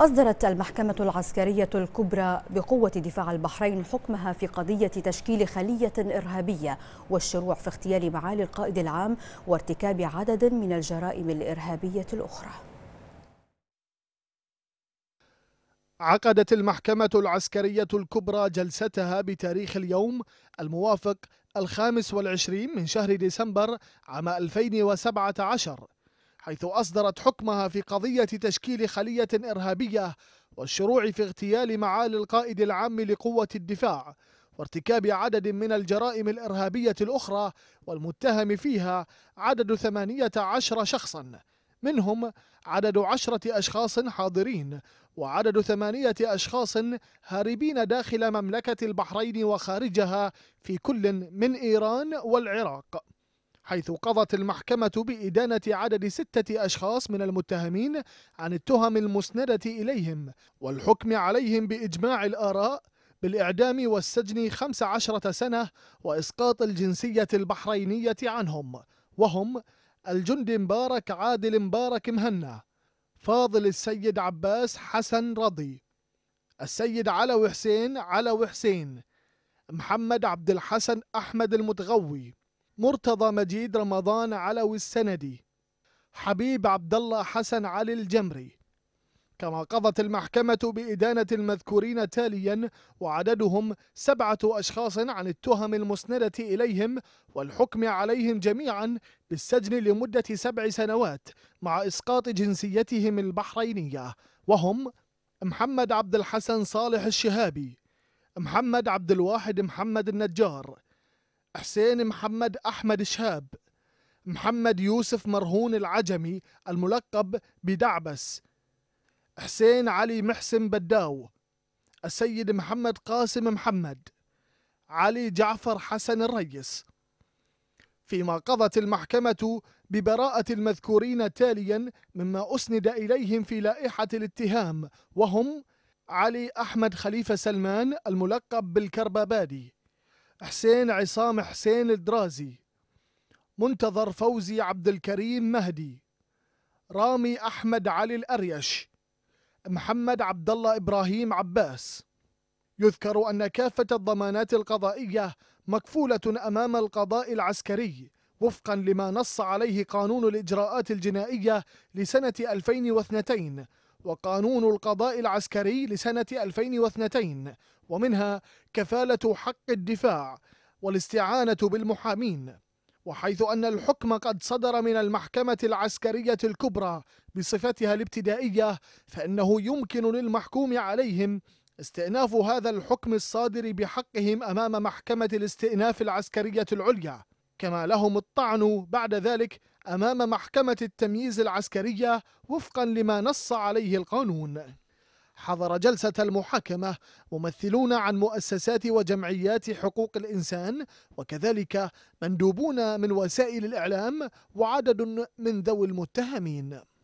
أصدرت المحكمة العسكرية الكبرى بقوة دفاع البحرين حكمها في قضية تشكيل خلية إرهابية والشروع في اغتيال معالي القائد العام وارتكاب عدد من الجرائم الإرهابية الأخرى عقدت المحكمة العسكرية الكبرى جلستها بتاريخ اليوم الموافق الخامس والعشرين من شهر ديسمبر عام 2017 حيث أصدرت حكمها في قضية تشكيل خلية إرهابية والشروع في اغتيال معالي القائد العام لقوة الدفاع وارتكاب عدد من الجرائم الإرهابية الأخرى والمتهم فيها عدد 18 شخصا منهم عدد عشرة أشخاص حاضرين وعدد ثمانية أشخاص هاربين داخل مملكة البحرين وخارجها في كل من إيران والعراق حيث قضت المحكمة بإدانة عدد ستة أشخاص من المتهمين عن التهم المسندة إليهم والحكم عليهم بإجماع الآراء بالإعدام والسجن 15 سنة وإسقاط الجنسية البحرينية عنهم وهم الجندي مبارك عادل مبارك مهنا فاضل السيد عباس حسن رضي السيد علوي حسين علوي حسين محمد عبد الحسن أحمد المتغوي مرتضى مجيد رمضان علوي السندي حبيب عبد الله حسن علي الجمري كما قضت المحكمة بإدانة المذكورين تاليا وعددهم سبعة أشخاص عن التهم المسندة إليهم والحكم عليهم جميعا بالسجن لمدة سبع سنوات مع إسقاط جنسيتهم البحرينية وهم محمد عبد الحسن صالح الشهابي محمد عبد الواحد محمد النجار حسين محمد أحمد شهاب محمد يوسف مرهون العجمي الملقب بدعبس حسين علي محسن بداو السيد محمد قاسم محمد علي جعفر حسن الريس فيما قضت المحكمة ببراءة المذكورين تاليا مما أسند إليهم في لائحة الاتهام وهم علي أحمد خليفة سلمان الملقب بالكربابادي حسين عصام حسين الدرازي منتظر فوزي عبد الكريم مهدي رامي أحمد علي الأريش محمد عبد الله إبراهيم عباس يذكر أن كافة الضمانات القضائية مكفولة أمام القضاء العسكري وفقا لما نص عليه قانون الإجراءات الجنائية لسنة 2002 وقانون القضاء العسكري لسنة 2002 ومنها كفالة حق الدفاع والاستعانة بالمحامين وحيث أن الحكم قد صدر من المحكمة العسكرية الكبرى بصفتها الابتدائية فإنه يمكن للمحكوم عليهم استئناف هذا الحكم الصادر بحقهم أمام محكمة الاستئناف العسكرية العليا كما لهم الطعن بعد ذلك أمام محكمة التمييز العسكرية وفقا لما نص عليه القانون حضر جلسة المحاكمة ممثلون عن مؤسسات وجمعيات حقوق الإنسان وكذلك مندوبون من وسائل الإعلام وعدد من ذوي المتهمين